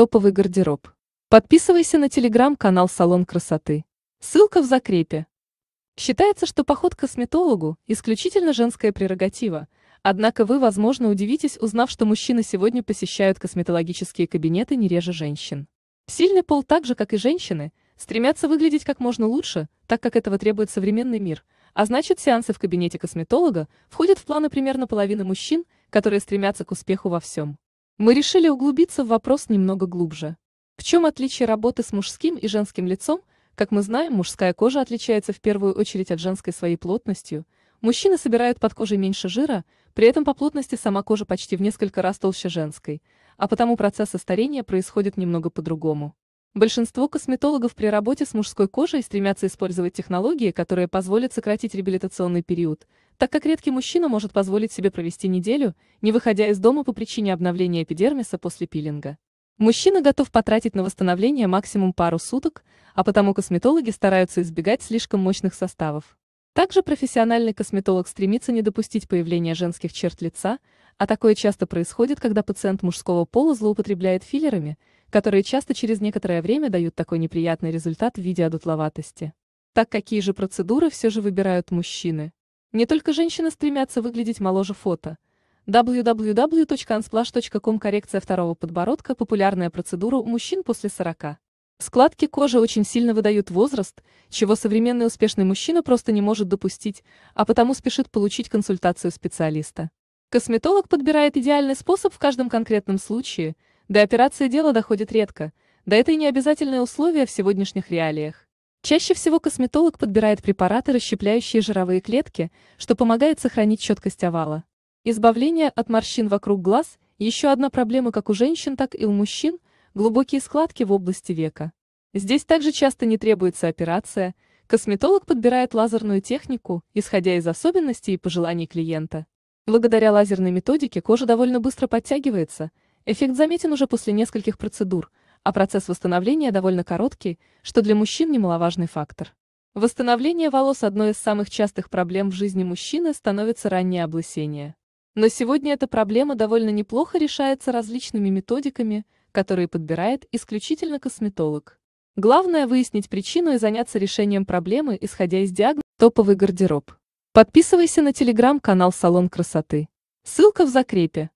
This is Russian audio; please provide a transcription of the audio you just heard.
Топовый гардероб. Подписывайся на телеграм-канал «Салон красоты». Ссылка в закрепе. Считается, что поход к косметологу – исключительно женская прерогатива, однако вы, возможно, удивитесь, узнав, что мужчины сегодня посещают косметологические кабинеты не реже женщин. Сильный пол так же, как и женщины, стремятся выглядеть как можно лучше, так как этого требует современный мир, а значит сеансы в кабинете косметолога входят в планы примерно половины мужчин, которые стремятся к успеху во всем. Мы решили углубиться в вопрос немного глубже. В чем отличие работы с мужским и женским лицом? Как мы знаем, мужская кожа отличается в первую очередь от женской своей плотностью. Мужчины собирают под кожей меньше жира, при этом по плотности сама кожа почти в несколько раз толще женской, а потому процессы старения происходят немного по-другому. Большинство косметологов при работе с мужской кожей стремятся использовать технологии, которые позволят сократить реабилитационный период, так как редкий мужчина может позволить себе провести неделю, не выходя из дома по причине обновления эпидермиса после пилинга. Мужчина готов потратить на восстановление максимум пару суток, а потому косметологи стараются избегать слишком мощных составов. Также профессиональный косметолог стремится не допустить появления женских черт лица, а такое часто происходит, когда пациент мужского пола злоупотребляет филлерами, которые часто через некоторое время дают такой неприятный результат в виде одутловатости. Так какие же процедуры все же выбирают мужчины? Не только женщины стремятся выглядеть моложе фото. www.unsplash.com Коррекция второго подбородка – популярная процедура у мужчин после 40. Складки кожи очень сильно выдают возраст, чего современный успешный мужчина просто не может допустить, а потому спешит получить консультацию специалиста. Косметолог подбирает идеальный способ в каждом конкретном случае, до операции дело доходит редко, да это и не обязательное условие в сегодняшних реалиях. Чаще всего косметолог подбирает препараты, расщепляющие жировые клетки, что помогает сохранить четкость овала. Избавление от морщин вокруг глаз – еще одна проблема как у женщин, так и у мужчин – глубокие складки в области века. Здесь также часто не требуется операция, косметолог подбирает лазерную технику, исходя из особенностей и пожеланий клиента. Благодаря лазерной методике кожа довольно быстро подтягивается, эффект заметен уже после нескольких процедур, а процесс восстановления довольно короткий, что для мужчин немаловажный фактор. Восстановление волос одной из самых частых проблем в жизни мужчины становится раннее облысение. Но сегодня эта проблема довольно неплохо решается различными методиками, которые подбирает исключительно косметолог. Главное выяснить причину и заняться решением проблемы, исходя из диагноза «топовый гардероб». Подписывайся на телеграм-канал «Салон красоты». Ссылка в закрепе.